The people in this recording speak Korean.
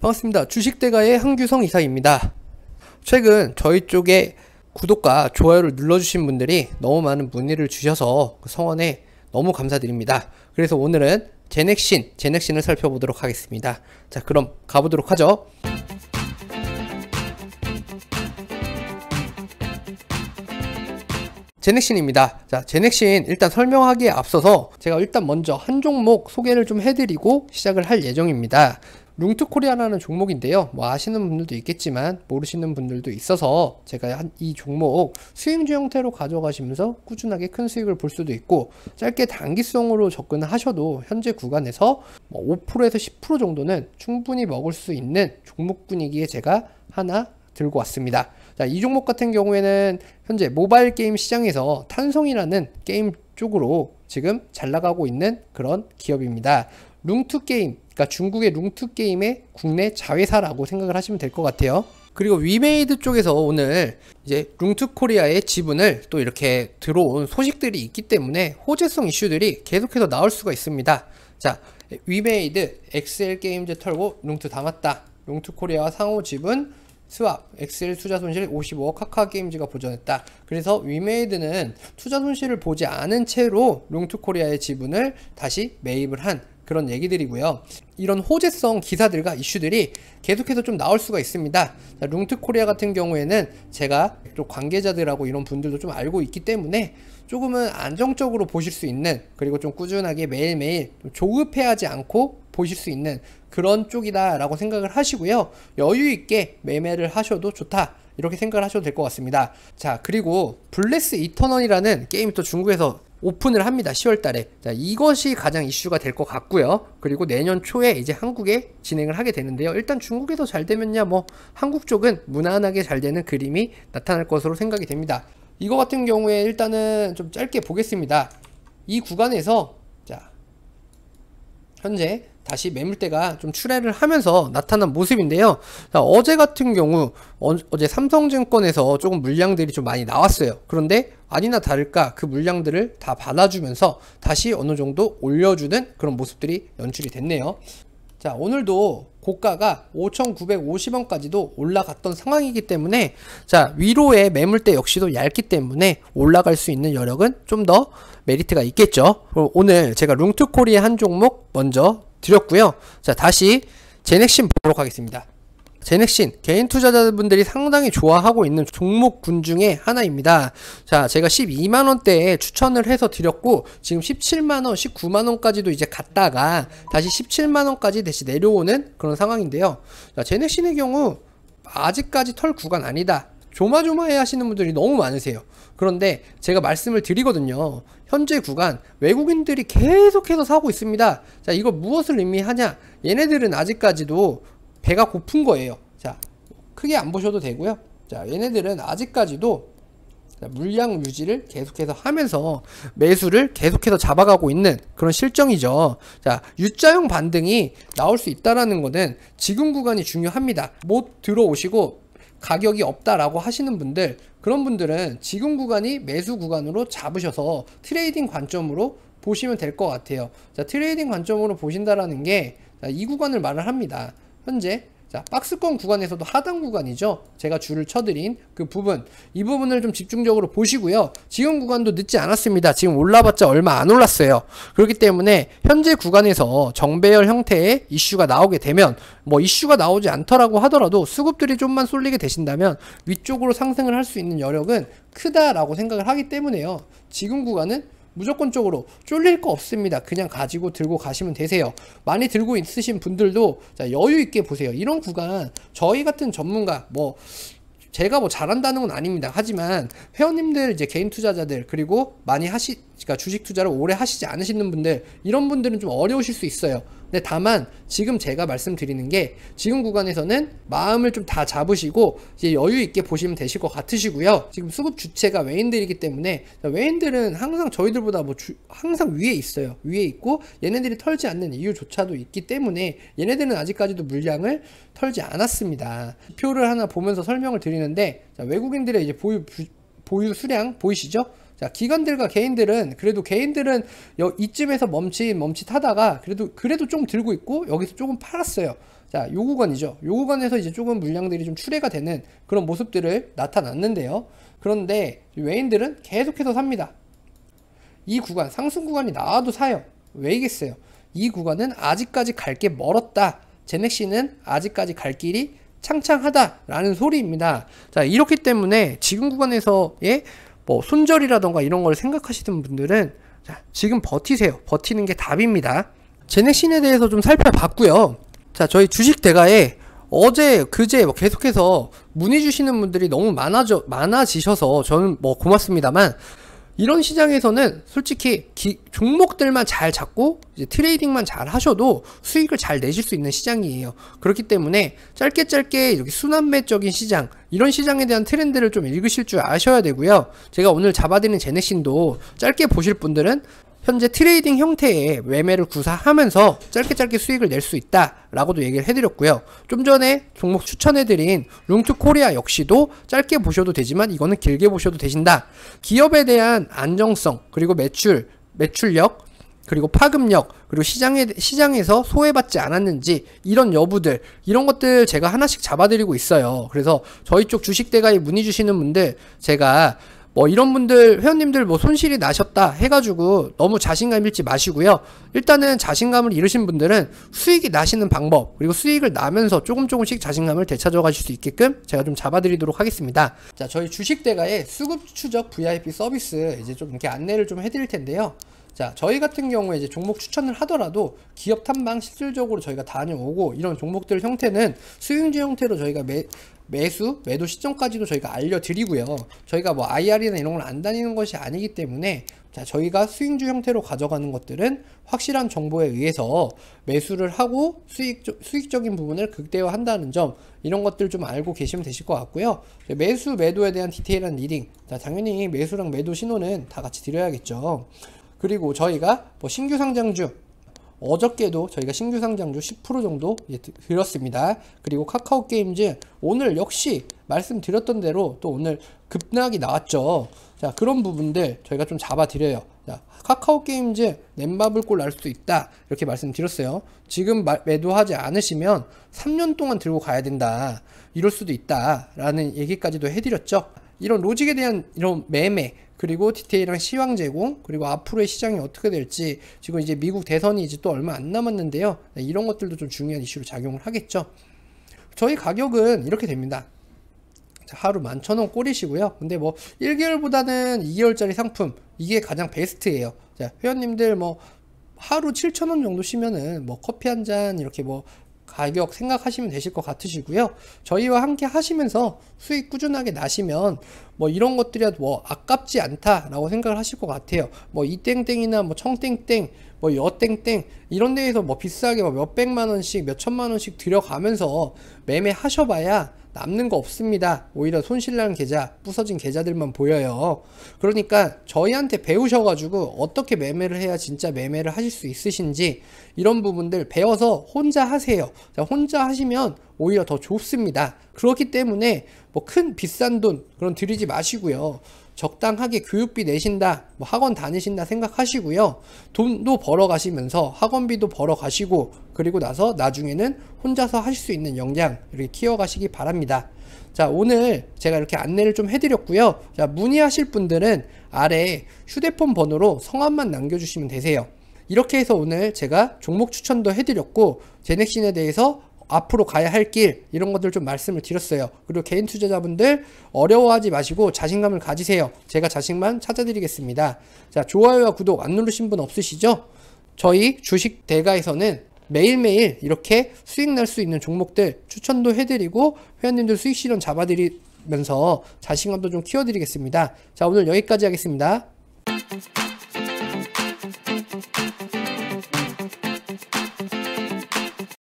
반갑습니다. 주식대가의 한규성 이사입니다. 최근 저희 쪽에 구독과 좋아요를 눌러주신 분들이 너무 많은 문의를 주셔서 그 성원에 너무 감사드립니다. 그래서 오늘은 제넥신, 제넥신을 살펴보도록 하겠습니다. 자, 그럼 가보도록 하죠. 제넥신입니다. 자, 제넥신 일단 설명하기에 앞서서 제가 일단 먼저 한 종목 소개를 좀 해드리고 시작을 할 예정입니다. 룽트코리아라는 종목인데요. 뭐 아시는 분들도 있겠지만 모르시는 분들도 있어서 제가 한 이 종목 수익주 형태로 가져가시면서 꾸준하게 큰 수익을 볼 수도 있고 짧게 단기성으로 접근하셔도 현재 구간에서 5%에서 뭐 10% 정도는 충분히 먹을 수 있는 종목분위기에 제가 하나 들고 왔습니다. 자, 이 종목 같은 경우에는 현재 모바일 게임 시장에서 탄성이라는 게임 쪽으로 지금 잘 나가고 있는 그런 기업입니다. 룽투 게임, 그러니까 중국의 룽투 게임의 국내 자회사라고 생각을 하시면 될 것 같아요. 그리고 위메이드 쪽에서 오늘 이제 룽투 코리아의 지분을 또 이렇게 들어온 소식들이 있기 때문에 호재성 이슈들이 계속해서 나올 수가 있습니다. 자, 위메이드 엑셀 게임즈 털고 룽투 담았다. 룽투 코리아와 상호 지분 스왑, 엑셀 투자 손실 55억 카카 게임즈가 보전했다. 그래서 위메이드는 투자 손실을 보지 않은 채로 룽투 코리아의 지분을 다시 매입을 한 그런 얘기들이고요. 이런 호재성 기사들과 이슈들이 계속해서 좀 나올 수가 있습니다. 룽트 코리아 같은 경우에는 제가 또 관계자들하고 이런 분들도 좀 알고 있기 때문에 조금은 안정적으로 보실 수 있는 그리고 좀 꾸준하게 매일매일 조급해하지 않고 보실 수 있는 그런 쪽이다라고 생각을 하시고요. 여유 있게 매매를 하셔도 좋다. 이렇게 생각을 하셔도 될 것 같습니다. 자, 그리고 블레스 이터널이라는 게임이 또 중국에서 오픈을 합니다. 10월 달에. 자, 이것이 가장 이슈가 될 것 같고요. 그리고 내년 초에 이제 한국에 진행을 하게 되는데요. 일단 중국에서 잘 되면야 뭐 한국 쪽은 무난하게 잘 되는 그림이 나타날 것으로 생각이 됩니다. 이거 같은 경우에 일단은 좀 짧게 보겠습니다. 이 구간에서 자, 현재 다시 매물대가 좀 출애를 하면서 나타난 모습인데요. 자, 어제 같은 경우 어, 제 삼성증권에서 조금 물량들이 좀 많이 나왔어요. 그런데 아니나 다를까 그 물량들을 다 받아주면서 다시 어느 정도 올려주는 그런 모습들이 연출이 됐네요. 자 오늘도 고가가 5,950원까지도 올라갔던 상황이기 때문에 자 위로의 매물대 역시도 얇기 때문에 올라갈 수 있는 여력은 좀 더 메리트가 있겠죠 오늘 제가 룽트코리의 한 종목 먼저 드렸고요. 자, 다시 제넥신 보도록 하겠습니다. 제넥신 개인 투자자분들이 상당히 좋아하고 있는 종목군 중에 하나입니다. 자, 제가 12만원대에 추천을 해서 드렸고 지금 17만원, 19만원까지도 이제 갔다가 다시 17만원까지 다시 내려오는 그런 상황인데요. 자, 제넥신의 경우 아직까지 털 구간 아니다. 조마조마해 하시는 분들이 너무 많으세요. 그런데 제가 말씀을 드리거든요. 현재 구간 외국인들이 계속해서 사고 있습니다. 자, 이거 무엇을 의미하냐? 얘네들은 아직까지도 배가 고픈 거예요. 자, 크게 안 보셔도 되고요. 자, 얘네들은 아직까지도 물량 유지를 계속해서 하면서 매수를 계속해서 잡아가고 있는 그런 실정이죠. 자, U자형 반등이 나올 수 있다라는 거는 지금 구간이 중요합니다. 못 들어오시고 가격이 없다라고 하시는 분들 그런 분들은 지금 구간이 매수 구간으로 잡으셔서 트레이딩 관점으로 보시면 될 것 같아요 자 트레이딩 관점으로 보신다라는 게 이 구간을 말을 합니다 현재 자, 박스권 구간에서도 하단 구간이죠. 제가 줄을 쳐드린 그 부분. 이 부분을 좀 집중적으로 보시고요. 지금 구간도 늦지 않았습니다. 지금 올라봤자 얼마 안 올랐어요. 그렇기 때문에 현재 구간에서 정배열 형태의 이슈가 나오게 되면 뭐 이슈가 나오지 않더라고 하더라도 수급들이 좀만 쏠리게 되신다면 위쪽으로 상승을 할 수 있는 여력은 크다라고 생각을 하기 때문에요. 지금 구간은 무조건적으로 쫄릴 거 없습니다. 그냥 가지고 들고 가시면 되세요. 많이 들고 있으신 분들도 여유 있게 보세요. 이런 구간 저희 같은 전문가 뭐 제가 뭐 잘한다는 건 아닙니다. 하지만 회원님들 이제 개인 투자자들 그리고 많이 하시 그러니까 주식 투자를 오래 하시지 않으시는 분들 이런 분들은 좀 어려우실 수 있어요. 근데 다만 지금 제가 말씀드리는 게 지금 구간에서는 마음을 좀 다 잡으시고 이제 여유 있게 보시면 되실 것 같으시고요. 지금 수급 주체가 외인들이기 때문에 외인들은 항상 저희들보다 뭐 주, 항상 위에 있어요. 위에 있고 얘네들이 털지 않는 이유조차도 있기 때문에 얘네들은 아직까지도 물량을 털지 않았습니다. 표를 하나 보면서 설명을 드리는데 외국인들의 이제 보유 보유 수량 보이시죠? 자, 기관들과 개인들은 그래도 개인들은 여, 이쯤에서 멈칫 멈칫하다가 그래도 그래도 좀 들고 있고 여기서 조금 팔았어요. 자, 요 구간이죠. 요 구간에서 이제 조금 물량들이 좀 출회가 되는 그런 모습들을 나타났는데요. 그런데 외인들은 계속해서 삽니다. 이 구간 상승 구간이 나와도 사요. 왜이겠어요? 이 구간은 아직까지 갈 게 멀었다. 제넥시는 아직까지 갈 길이 창창하다라는 소리입니다. 자, 이렇기 때문에 지금 구간에서의 뭐 손절이라던가 이런 걸 생각하시는 분들은 자, 지금 버티세요. 버티는 게 답입니다. 제네신에 대해서 좀 살펴봤고요. 자, 저희 주식 대가에 어제 그제 뭐 계속해서 문의 주시는 분들이 너무 많아져 많아지셔서 저는 뭐 고맙습니다만 이런 시장에서는 솔직히 기, 종목들만 잘 잡고 트레이딩만 잘 하셔도 수익을 잘 내실 수 있는 시장이에요. 그렇기 때문에 짧게 짧게 이렇게 순환매적인 시장 이런 시장에 대한 트렌드를 좀 읽으실 줄 아셔야 되고요. 제가 오늘 잡아드린 제네신도 짧게 보실 분들은 현재 트레이딩 형태의 매매를 구사하면서 짧게 짧게 수익을 낼 수 있다 라고도 얘기를 해드렸고요 좀 전에 종목 추천해드린 룽투코리아 역시도 짧게 보셔도 되지만 이거는 길게 보셔도 되신다 기업에 대한 안정성 그리고 매출 매출력 그리고 파급력 그리고 시장에 시장에서 소외받지 않았는지 이런 여부들 이런 것들 제가 하나씩 잡아드리고 있어요. 그래서 저희 쪽 주식 대가에 문의 주시는 분들 제가 뭐 이런 분들 회원님들 뭐 손실이 나셨다 해가지고 너무 자신감 잃지 마시고요. 일단은 자신감을 잃으신 분들은 수익이 나시는 방법 그리고 수익을 나면서 조금 조금씩 자신감을 되찾아 가실 수 있게끔 제가 좀 잡아드리도록 하겠습니다. 자 저희 주식대가의 수급 추적 VIP 서비스 이제 좀 이렇게 안내를 좀 해드릴 텐데요. 자 저희 같은 경우에 이제 종목 추천을 하더라도 기업 탐방 실질적으로 저희가 다녀오고 이런 종목들 형태는 수익지 형태로 저희가 매, 매수, 매도 시점까지도 저희가 알려드리고요. 저희가 뭐 IR이나 이런 걸 안 다니는 것이 아니기 때문에 자, 저희가 수익주 형태로 가져가는 것들은 확실한 정보에 의해서 매수를 하고 수익, 수익적인 부분을 극대화한다는 점 이런 것들 좀 알고 계시면 되실 것 같고요. 매수, 매도에 대한 디테일한 리딩 자, 당연히 매수랑 매도 신호는 다 같이 드려야겠죠. 그리고 저희가 뭐 신규 상장주 어저께도 저희가 신규 상장주 10% 정도 들었습니다. 그리고 카카오 게임즈 오늘 역시 말씀드렸던 대로 또 오늘 급락이 나왔죠. 자 그런 부분들 저희가 좀 잡아드려요. 자, 카카오 게임즈 넷마블 꼴날 수도 있다 이렇게 말씀드렸어요. 지금 매도하지 않으시면 3년 동안 들고 가야 된다 이럴 수도 있다라는 얘기까지도 해드렸죠. 이런 로직에 대한 이런 매매 그리고 디테일한 시황 제공 그리고 앞으로의 시장이 어떻게 될지 지금 이제 미국 대선이 이제 또 얼마 안 남았는데요 네, 이런 것들도 좀 중요한 이슈로 작용을 하겠죠 저희 가격은 이렇게 됩니다 하루 11,000원 꼴이시고요 근데 뭐 1개월보다는 2개월짜리 상품 이게 가장 베스트예요 자, 회원님들 뭐 하루 7,000원 정도 쉬면은 뭐 커피 한 잔 이렇게 뭐 가격 생각하시면 되실 것 같으시고요. 저희와 함께 하시면서 수익 꾸준하게 나시면 뭐 이런 것들이야 뭐 아깝지 않다라고 생각을 하실 것 같아요. 뭐 이땡땡이나 뭐 청땡땡 뭐 여땡땡 이런 데에서 뭐 비싸게 뭐 몇백만 원씩 몇천만 원씩 들여가면서 매매하셔봐야 남는 거 없습니다. 오히려 손실난 계좌, 부서진 계좌들만 보여요. 그러니까 저희한테 배우셔가지고 어떻게 매매를 해야 진짜 매매를 하실 수 있으신지 이런 부분들 배워서 혼자 하세요. 혼자 하시면 오히려 더 좋습니다. 그렇기 때문에 뭐 큰 비싼 돈 그런 들이지 마시고요. 적당하게 교육비 내신다, 뭐 학원 다니신다 생각하시고요. 돈도 벌어 가시면서 학원비도 벌어 가시고 그리고 나서 나중에는 혼자서 하실 수 있는 역량 이렇게 키워 가시기 바랍니다. 자 오늘 제가 이렇게 안내를 좀 해드렸고요 자 문의하실 분들은 아래 휴대폰 번호로 성함만 남겨주시면 되세요 이렇게 해서 오늘 제가 종목 추천도 해드렸고 제넥신에 대해서 앞으로 가야 할 길 이런 것들 좀 말씀을 드렸어요. 그리고 개인 투자자분들 어려워하지 마시고 자신감을 가지세요. 제가 자신만 찾아드리겠습니다. 자 좋아요와 구독 안 누르신 분 없으시죠? 저희 주식 대가에서는 매일매일 이렇게 수익 날 수 있는 종목들 추천도 해드리고 회원님들 수익 실현 잡아드리면서 자신감도 좀 키워드리겠습니다. 자 오늘 여기까지 하겠습니다.